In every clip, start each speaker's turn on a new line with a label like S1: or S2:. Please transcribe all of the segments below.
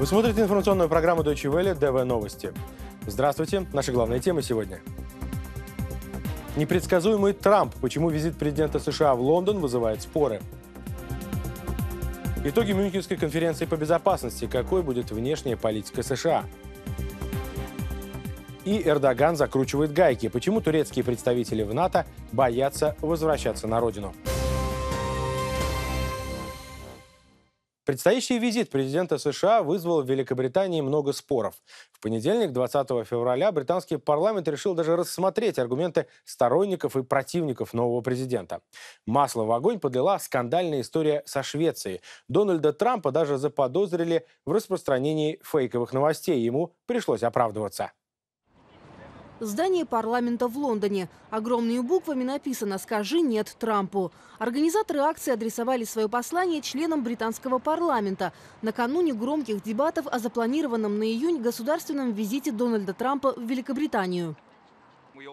S1: Вы смотрите информационную программу Deutsche Welle ДВ Новости. Здравствуйте. Наши главные темы сегодня. Непредсказуемый Трамп. Почему визит президента США в Лондон вызывает споры? Итоги Мюнхенской конференции по безопасности. Какой будет внешняя политика США? И Эрдоган закручивает гайки. Почему турецкие представители в НАТО боятся возвращаться на родину? Предстоящий визит президента США вызвал в Великобритании много споров. В понедельник, 20 февраля, британский парламент решил даже рассмотреть аргументы сторонников и противников нового президента. Масло в огонь подлила скандальная история со Швецией. Дональда Трампа даже заподозрили в распространении фейковых новостей. Ему пришлось оправдываться.
S2: Здание парламента в Лондоне. Огромными буквами написано «Скажи нет Трампу». Организаторы акции адресовали свое послание членам британского парламента накануне громких дебатов о запланированном на июнь государственном визите Дональда Трампа в Великобританию.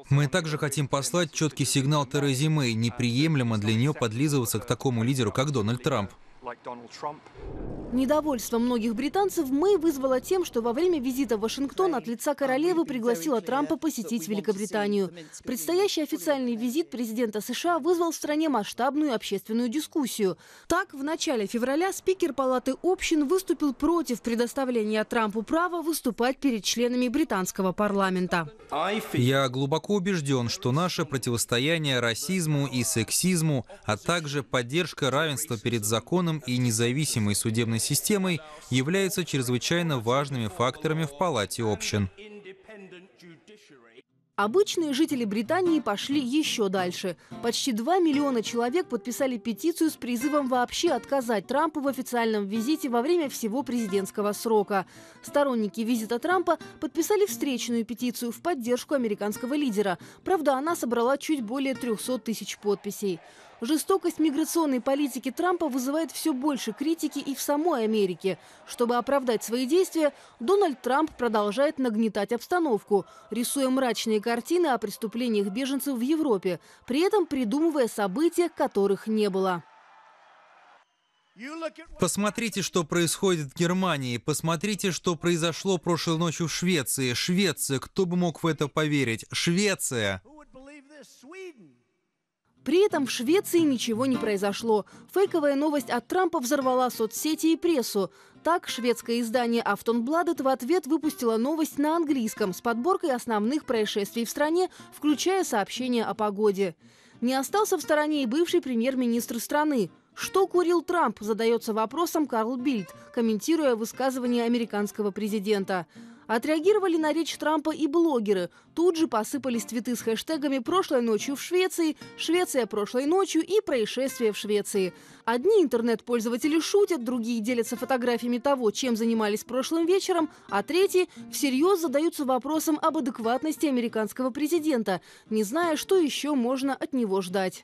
S3: Мы также хотим послать четкий сигнал Терезе Мэй. Неприемлемо для нее подлизываться к такому лидеру, как Дональд Трамп.
S2: Недовольство многих британцев Мэй вызвала тем, что во время визита в Вашингтон от лица королевы пригласила Трампа посетить Великобританию. Предстоящий официальный визит президента США вызвал в стране масштабную общественную дискуссию. Так, в начале февраля спикер Палаты общин выступил против предоставления Трампу права выступать перед членами британского парламента.
S3: Я глубоко убежден, что наше противостояние расизму и сексизму, а также поддержка равенства перед законом и независимой судебной системой являются чрезвычайно важными факторами в Палате общин.
S2: Обычные жители Британии пошли еще дальше. Почти 2 миллиона человек подписали петицию с призывом вообще отказать Трампу в официальном визите во время всего президентского срока. Сторонники визита Трампа подписали встречную петицию в поддержку американского лидера. Правда, она собрала чуть более 300 тысяч подписей. Жестокость миграционной политики Трампа вызывает все больше критики и в самой Америке. Чтобы оправдать свои действия, Дональд Трамп продолжает нагнетать обстановку, рисуя мрачные картины о преступлениях беженцев в Европе, при этом придумывая события, которых не было.
S3: Посмотрите, что происходит в Германии. Посмотрите, что произошло прошлой ночью в Швеции. Швеция, кто бы мог в это поверить? Швеция!
S2: При этом в Швеции ничего не произошло. Фейковая новость от Трампа взорвала соцсети и прессу. Так, шведское издание «Автонбладет» в ответ выпустило новость на английском с подборкой основных происшествий в стране, включая сообщение о погоде. Не остался в стороне и бывший премьер-министр страны. Что курил Трамп, задается вопросом Карл Бильд, комментируя высказывание американского президента. Отреагировали на речь Трампа и блогеры. Тут же посыпались твиты с хэштегами «Прошлой ночью в Швеции», «Швеция прошлой ночью» и «Происшествие в Швеции». Одни интернет-пользователи шутят, другие делятся фотографиями того, чем занимались прошлым вечером, а третьи всерьез задаются вопросом об адекватности американского президента, не зная, что еще можно от него ждать.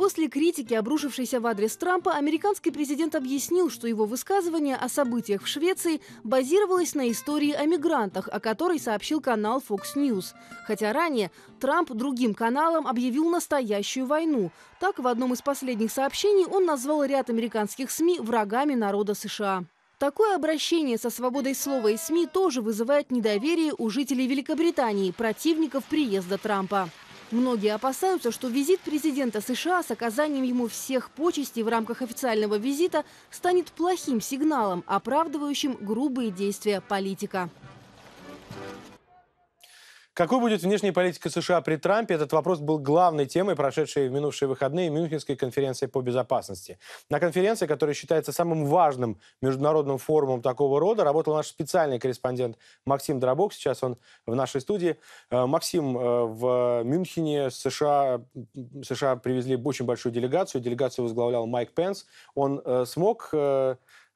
S2: После критики, обрушившейся в адрес Трампа, американский президент объяснил, что его высказывание о событиях в Швеции базировалось на истории о мигрантах, о которой сообщил канал Fox News. Хотя ранее Трамп другим каналам объявил настоящую войну. Так, в одном из последних сообщений он назвал ряд американских СМИ врагами народа США. Такое обращение со свободой слова и СМИ тоже вызывает недоверие у жителей Великобритании, противников приезда Трампа. Многие опасаются, что визит президента США с оказанием ему всех почестей в рамках официального визита станет плохим сигналом, оправдывающим грубые действия политика.
S1: Какой будет внешняя политика США при Трампе? Этот вопрос был главной темой, прошедшей в минувшие выходные Мюнхенской конференции по безопасности. На конференции, которая считается самым важным международным форумом такого рода, работал наш специальный корреспондент Максим Дробок. Сейчас он в нашей студии. Э, Максим, э, в Мюнхене США, США привезли очень большую делегацию. Делегацию возглавлял Майк Пенс. Он э, смог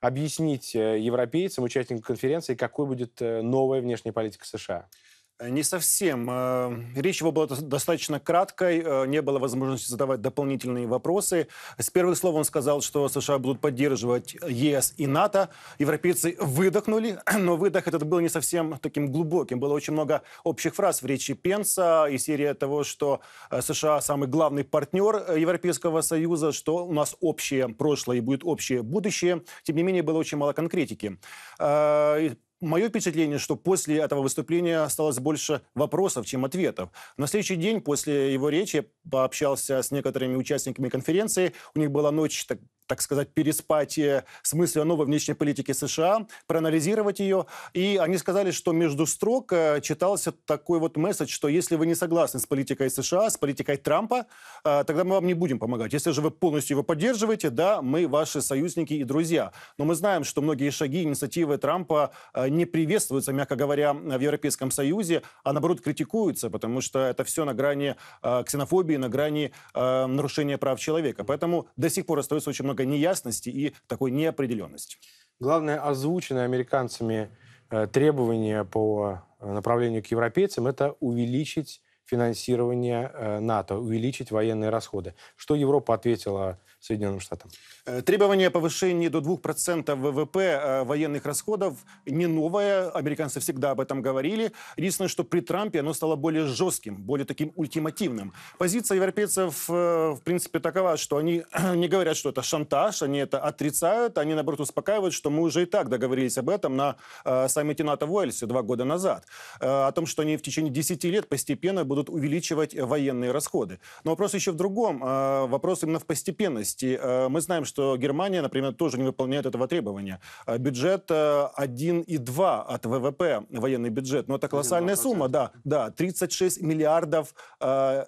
S1: объяснить европейцам, участникам конференции,
S4: какой будет новая внешняя политика США? Э, не совсем. Э, речь его была достаточно краткой, э, не было возможности задавать дополнительные вопросы. С первых слов он сказал, что США будут поддерживать ЕС и НАТО. Европейцы выдохнули, но выдох этот был не совсем таким глубоким. Было очень много общих фраз в речи Пенса и серия того, что США самый главный партнер Европейского Союза, что у нас общее прошлое и будет общее будущее. Тем не менее, было очень мало конкретики мое впечатление, что после этого выступления осталось больше вопросов, чем ответов. На следующий день после его речи я пообщался с некоторыми участниками конференции. У них была ночь так, так сказать, переспать э, с мыслью о новой внешней политике США, проанализировать ее. И они сказали, что между строк э, читался такой вот месседж, что если вы не согласны с политикой США, с политикой Трампа, э, тогда мы вам не будем помогать. Если же вы полностью его поддерживаете, да, мы ваши союзники и друзья. Но мы знаем, что многие шаги, и инициативы Трампа не приветствуются, мягко говоря, в Европейском Союзе, а наоборот критикуются, потому что это все на грани ксенофобии, на грани нарушения прав человека. Поэтому до сих пор остается очень много много неясности и такой неопределенности. Главное, озвученное американцами
S1: э, требование по э, направлению к европейцам – это увеличить финансирования
S4: э, НАТО, увеличить военные расходы. Что Европа ответила Соединенным Штатам? Э, Требование повышения до 2% ВВП э, военных расходов не новое. Американцы всегда об этом говорили. Единственное, что при Трампе оно стало более жестким, более таким ультимативным. Позиция европейцев, в принципе, такова, что они не говорят, что это шантаж, они это отрицают, они, наоборот, успокаивают, что мы уже и так договорились об этом на саммите НАТО в Уэльсе два года назад. О том, что они в течение 10 лет постепенно будут будут увеличивать э, военные расходы. Но вопрос еще в другом. Э, вопрос именно в постепенности. Э, мы знаем, что Германия, например, тоже не выполняет этого требования. Бюджет 1,2 от ВВП, военный бюджет. Но ну, это колоссальная 1%. сумма, да, да, 36 миллиардов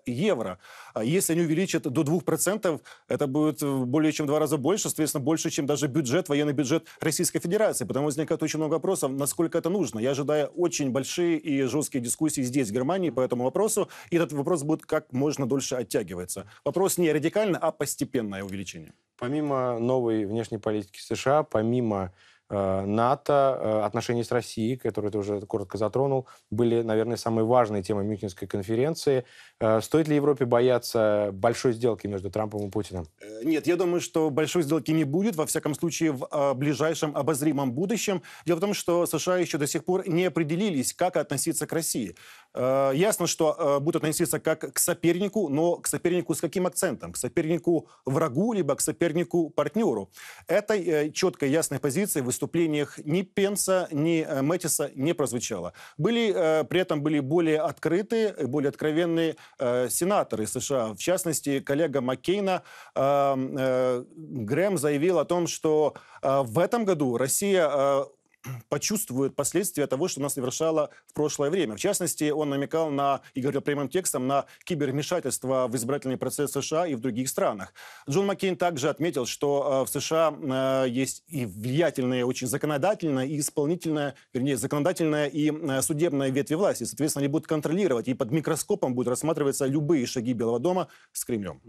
S4: евро. Если они увеличат до 2%, это будет более чем в два раза больше, соответственно, больше, чем даже бюджет, военный бюджет Российской Федерации. Потому что возникает очень много вопросов, насколько это нужно. Я ожидаю очень большие и жесткие дискуссии здесь, в Германии, по этому вопросу вопросу, и этот вопрос будет как можно дольше оттягиваться. Вопрос не радикально, а постепенное увеличение. Помимо
S1: новой внешней политики США, помимо э, НАТО, э, отношений с Россией, которые ты уже коротко затронул, были, наверное, самые важные темы Мюнхенской конференции. Э, стоит ли Европе бояться большой сделки между Трампом и Путиным?
S4: Нет, я думаю, что большой сделки не будет, во всяком случае, в ближайшем обозримом будущем. Дело в том, что США еще до сих пор не определились, как относиться к России. Э, ясно, что э, будут относиться как к сопернику, но к сопернику с каким акцентом? К сопернику врагу, либо к сопернику партнеру. Этой э, четкой, ясной позиции в выступлениях ни Пенса, ни э, Мэтиса не прозвучало. Были, э, при этом были более открытые, более откровенные сенаторы США. В частности, коллега Маккейна Грэм заявил о том, что в этом году Россия почувствуют последствия того, что она совершала в прошлое время. В частности, он намекал на, и говорил прямым текстом, на кибервмешательство в избирательный процесс США и в других странах. Джон Маккейн также отметил, что э, в США э, есть и влиятельная, очень законодательная и исполнительная, вернее, законодательная и э, судебная ветви власти. Соответственно, они будут контролировать, и под микроскопом будут рассматриваться любые шаги Белого дома с Кремлем.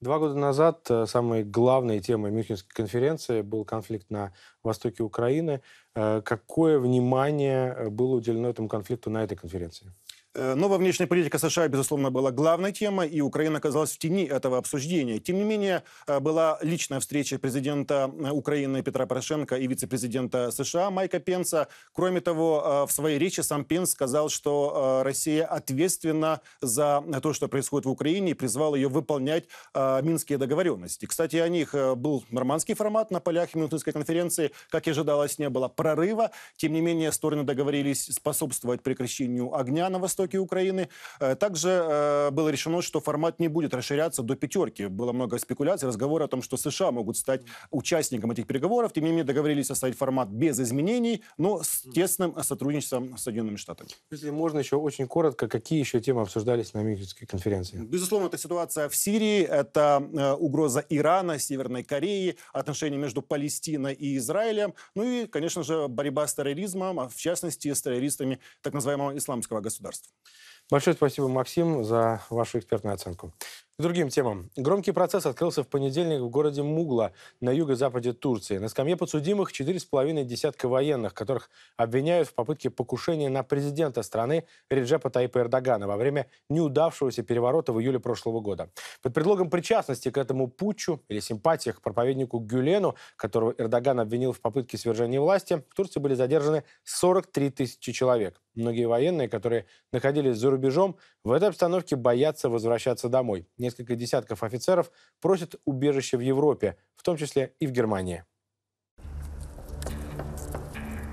S1: Два года назад э, самой главной темой Мюнхенской конференции был конфликт на востоке Украины. Э, какое
S4: внимание э, было уделено этому конфликту на этой конференции? Э, Новая внешняя политика США, безусловно, была главной темой, и Украина оказалась в тени этого обсуждения. Тем не менее, э, была личная встреча президента э, Украины Петра Порошенко и вице-президента США Майка Пенса. Кроме того, в своей речи сам Пенс сказал, что Россия ответственна за то, что происходит в Украине, и призвал ее выполнять минские договоренности. Кстати, о них был нормандский формат на полях Мюнхенской конференции. Как и ожидалось, не было прорыва. Тем не менее, стороны договорились способствовать прекращению огня на востоке востоке Украины. Э, также э, было решено, что формат не будет расширяться до пятерки. Было много спекуляций, разговор о том, что США могут стать участником этих переговоров. Тем не менее, договорились оставить формат без изменений, но с тесным сотрудничеством с Соединенными Штатами.
S1: Если можно еще очень коротко, какие еще темы обсуждались на Мюнхенской конференции?
S4: Безусловно, это ситуация в Сирии, это э, угроза Ирана, Северной Кореи, отношения между Палестиной и Израилем, ну и, конечно же, борьба с терроризмом, а в частности с террористами так называемого исламского государства.
S1: Большое спасибо, Максим, за вашу экспертную оценку. К другим темам. Громкий процесс открылся в понедельник в городе Мугла на юго-западе Турции. На скамье подсудимых четыре с половиной десятка военных, которых обвиняют в попытке покушения на президента страны Реджепа Таипа Эрдогана во время неудавшегося переворота в июле прошлого года. Под предлогом причастности к этому путчу или симпатиях к проповеднику Гюлену, которого Эрдоган обвинил в попытке свержения власти, в Турции были задержаны 43 тысячи человек. Многие военные, которые находились за рубежом, в этой обстановке боятся возвращаться домой. Несколько десятков офицеров просят убежище в Европе, в том числе и в Германии.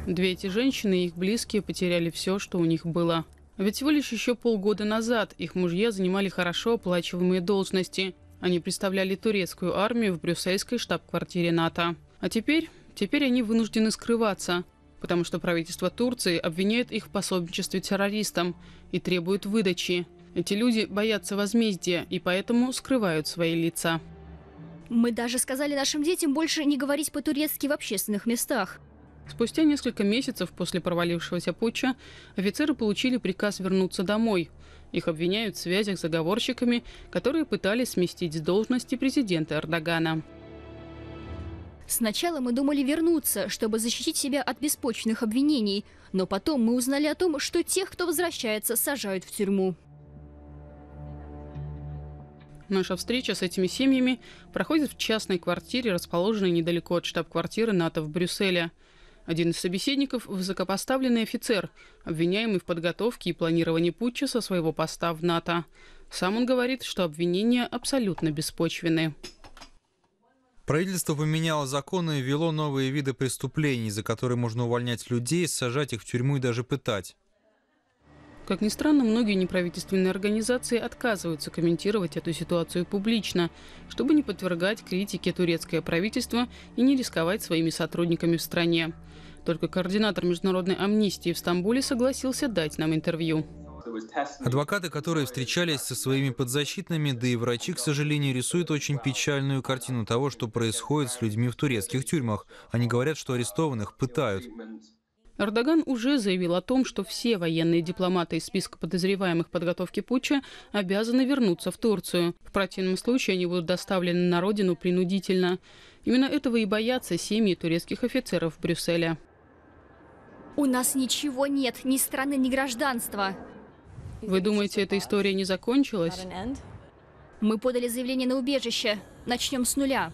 S5: Две эти женщины и их близкие потеряли все, что у них было. Ведь всего лишь еще полгода назад их мужья занимали хорошо оплачиваемые должности. Они представляли турецкую армию в брюссельской штаб-квартире НАТО. А теперь? Теперь они вынуждены скрываться потому что правительство Турции обвиняет их в пособничестве террористам и требует выдачи. Эти люди боятся возмездия и поэтому скрывают свои лица.
S6: Мы даже сказали нашим детям больше не говорить по-турецки в общественных местах.
S5: Спустя несколько месяцев после провалившегося путча офицеры получили приказ вернуться домой. Их обвиняют в связях с заговорщиками, которые пытались сместить с должности президента Эрдогана.
S6: Сначала мы думали вернуться, чтобы защитить себя от беспочных обвинений, но потом мы узнали о том, что тех, кто возвращается, сажают в тюрьму.
S5: Наша встреча с этими семьями проходит в частной квартире, расположенной недалеко от штаб-квартиры НАТО в Брюсселе. Один из собеседников – высокопоставленный офицер, обвиняемый в подготовке и планировании путча со своего поста в НАТО. Сам он говорит, что обвинения абсолютно беспочвены.
S3: Правительство поменяло законы и ввело новые виды преступлений, за которые можно увольнять людей, сажать их в тюрьму и даже пытать.
S5: Как ни странно, многие неправительственные организации отказываются комментировать эту ситуацию публично, чтобы не подвергать критике турецкое правительство и не рисковать своими сотрудниками в стране. Только координатор международной амнистии в Стамбуле согласился дать нам интервью.
S3: Адвокаты, которые встречались со своими подзащитными, да и врачи, к сожалению, рисуют очень печальную картину того, что происходит с людьми в турецких тюрьмах. Они говорят, что арестованных пытают.
S5: Эрдоган уже заявил о том, что все военные дипломаты из списка подозреваемых подготовки путча обязаны вернуться в Турцию. В противном случае они будут доставлены на родину принудительно. Именно этого и боятся семьи турецких офицеров в Брюсселе.
S6: У нас ничего нет, ни страны, ни гражданства.
S5: Вы думаете, эта история не закончилась?
S6: Мы подали заявление на убежище. Начнем с нуля.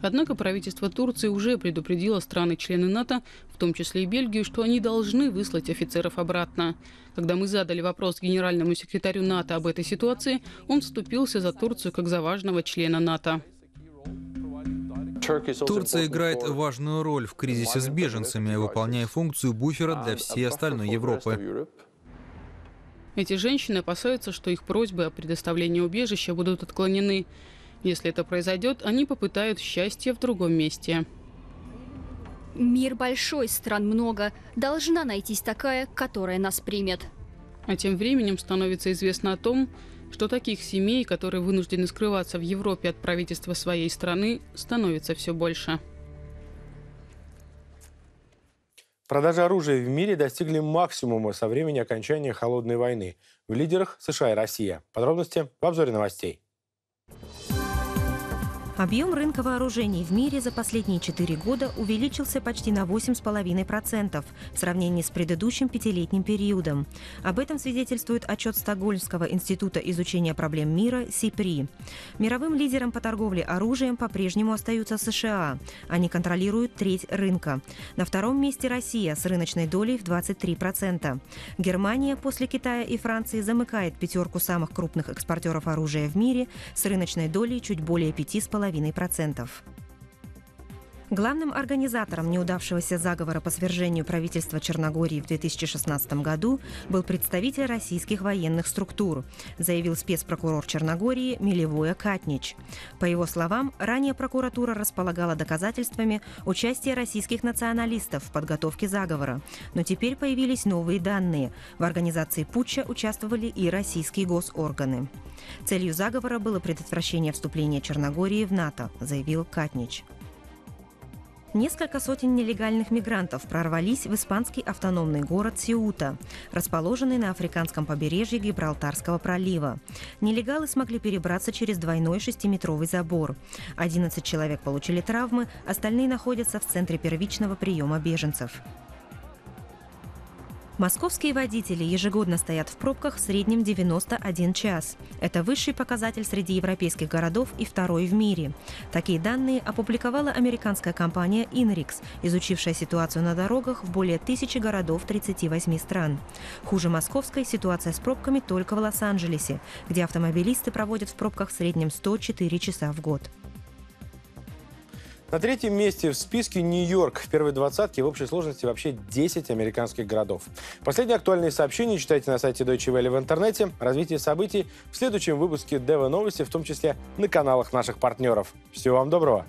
S5: Однако правительство Турции уже предупредило страны-члены НАТО, в том числе и Бельгию, что они должны выслать офицеров обратно. Когда мы задали вопрос генеральному секретарю НАТО об этой ситуации, он вступился за Турцию как за важного члена НАТО.
S3: Турция играет важную роль в кризисе с беженцами, выполняя функцию буфера для всей остальной Европы.
S5: Эти женщины опасаются, что их просьбы о предоставлении убежища будут отклонены. Если это произойдет, они попытают счастье в другом месте.
S6: Мир большой, стран много. Должна найтись такая, которая нас примет.
S5: А тем временем становится известно о том, что таких семей, которые вынуждены скрываться в Европе от правительства своей страны, становится все больше.
S1: Продажи оружия в мире достигли максимума со времени окончания Холодной войны. В лидерах США и Россия. Подробности в обзоре новостей.
S6: Объем рынка вооружений в мире за последние четыре года увеличился почти на 8,5% в сравнении с предыдущим пятилетним периодом. Об этом свидетельствует отчет Стокгольмского института изучения проблем мира СИПРИ. Мировым лидером по торговле оружием по-прежнему остаются США. Они контролируют треть рынка. На втором месте Россия с рыночной долей в 23%. Германия после Китая и Франции замыкает пятерку самых крупных экспортеров оружия в мире с рыночной долей чуть более 5,5%. 2,5%. Главным организатором неудавшегося заговора по свержению правительства Черногории в 2016 году был представитель российских военных структур, заявил спецпрокурор Черногории Милевоя Катнич. По его словам, ранее прокуратура располагала доказательствами участия российских националистов в подготовке заговора, но теперь появились новые данные. В организации путча участвовали и российские госорганы. Целью заговора было предотвращение вступления Черногории в НАТО, заявил Катнич. Несколько сотен нелегальных мигрантов прорвались в испанский автономный город Сеута, расположенный на африканском побережье Гибралтарского пролива. Нелегалы смогли перебраться через двойной шестиметровый забор. 11 человек получили травмы, остальные находятся в центре первичного приема беженцев. Московские водители ежегодно стоят в пробках в среднем 91 час. Это высший показатель среди европейских городов и второй в мире. Такие данные опубликовала американская компания Inrix, изучившая ситуацию на дорогах в более тысячи городов 38 стран. Хуже московской ситуация с пробками только в Лос-Анджелесе, где автомобилисты проводят в пробках в среднем 104 часа в год.
S1: На третьем месте в списке Нью-Йорк. В первой двадцатке в общей сложности вообще 10 американских городов. Последние актуальные сообщения читайте на сайте Deutsche Welle в интернете. Развитие событий в следующем выпуске ДВ Новости, в том числе на каналах наших партнеров. Всего вам доброго!